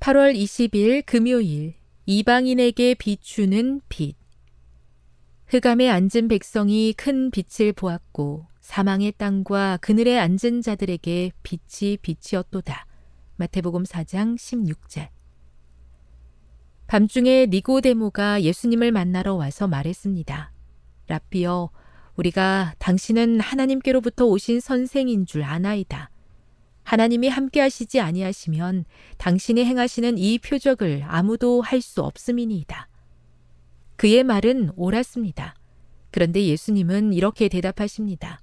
8월 20일 금요일 이방인에게 비추는 빛 흑암에 앉은 백성이 큰 빛을 보았고 사망의 땅과 그늘에 앉은 자들에게 빛이 빛이었도다. 마태복음 4장 16절 밤중에 니고데모가 예수님을 만나러 와서 말했습니다. 랍비여 우리가 당신은 하나님께로부터 오신 선생인 줄 아나이다. 하나님이 함께 하시지 아니하시면 당신이 행하시는 이 표적을 아무도 할 수 없음이니이다. 그의 말은 옳았습니다. 그런데 예수님은 이렇게 대답하십니다.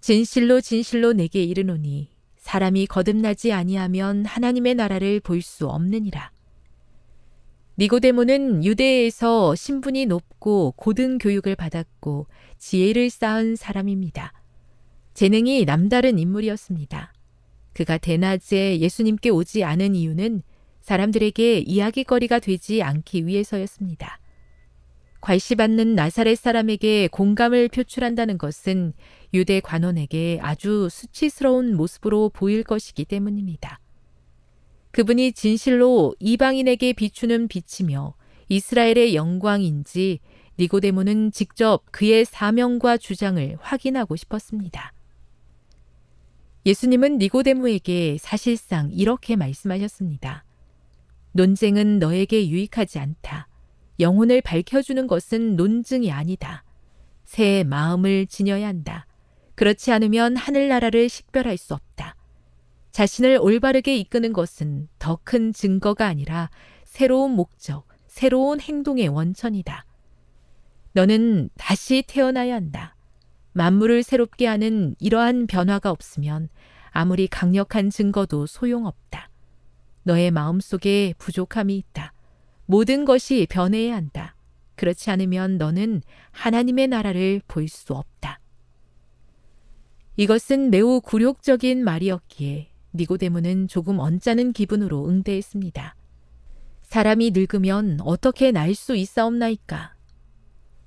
진실로 진실로 내게 이르노니 사람이 거듭나지 아니하면 하나님의 나라를 볼 수 없느니라. 니고데모는 유대에서 신분이 높고 고등 교육을 받았고 지혜를 쌓은 사람입니다. 재능이 남다른 인물이었습니다. 그가 대낮에 예수님께 오지 않은 이유는 사람들에게 이야기거리가 되지 않기 위해서였습니다. 괄시받는 나사렛 사람에게 공감을 표출한다는 것은 유대 관원에게 아주 수치스러운 모습으로 보일 것이기 때문입니다. 그분이 진실로 이방인에게 비추는 빛이며 이스라엘의 영광인지 니고데모는 직접 그의 사명과 주장을 확인하고 싶었습니다. 예수님은 니고데모에게 사실상 이렇게 말씀하셨습니다. 논쟁은 너에게 유익하지 않다. 영혼을 밝혀주는 것은 논증이 아니다. 새 마음을 지녀야 한다. 그렇지 않으면 하늘나라를 식별할 수 없다. 자신을 올바르게 이끄는 것은 더 큰 증거가 아니라 새로운 목적, 새로운 행동의 원천이다. 너는 다시 태어나야 한다. 만물을 새롭게 하는 이러한 변화가 없으면 아무리 강력한 증거도 소용없다. 너의 마음 속에 부족함이 있다. 모든 것이 변해야 한다. 그렇지 않으면 너는 하나님의 나라를 볼 수 없다. 이것은 매우 굴욕적인 말이었기에 니고데모는 조금 언짢은 기분으로 응대했습니다. 사람이 늙으면 어떻게 날 수 있사옵나이까?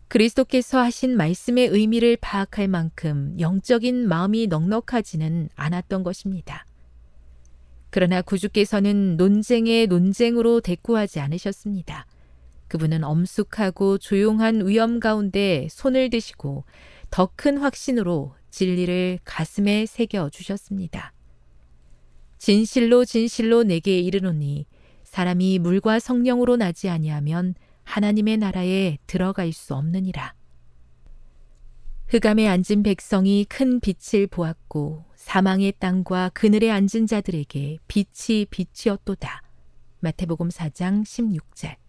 그리스도께서 하신 말씀의 의미를 파악할 만큼 영적인 마음이 넉넉하지는 않았던 것입니다. 그러나 구주께서는 논쟁에 논쟁으로 대꾸하지 않으셨습니다. 그분은 엄숙하고 조용한 위험 가운데 손을 드시고 더 큰 확신으로 진리를 가슴에 새겨 주셨습니다. 진실로 진실로 내게 이르노니 사람이 물과 성령으로 나지 아니하면 하나님의 나라에 들어갈 수 없느니라. 흑암에 앉은 백성이 큰 빛을 보았고 사망의 땅과 그늘에 앉은 자들에게 빛이 빛이었도다. 마태복음 4장 16절.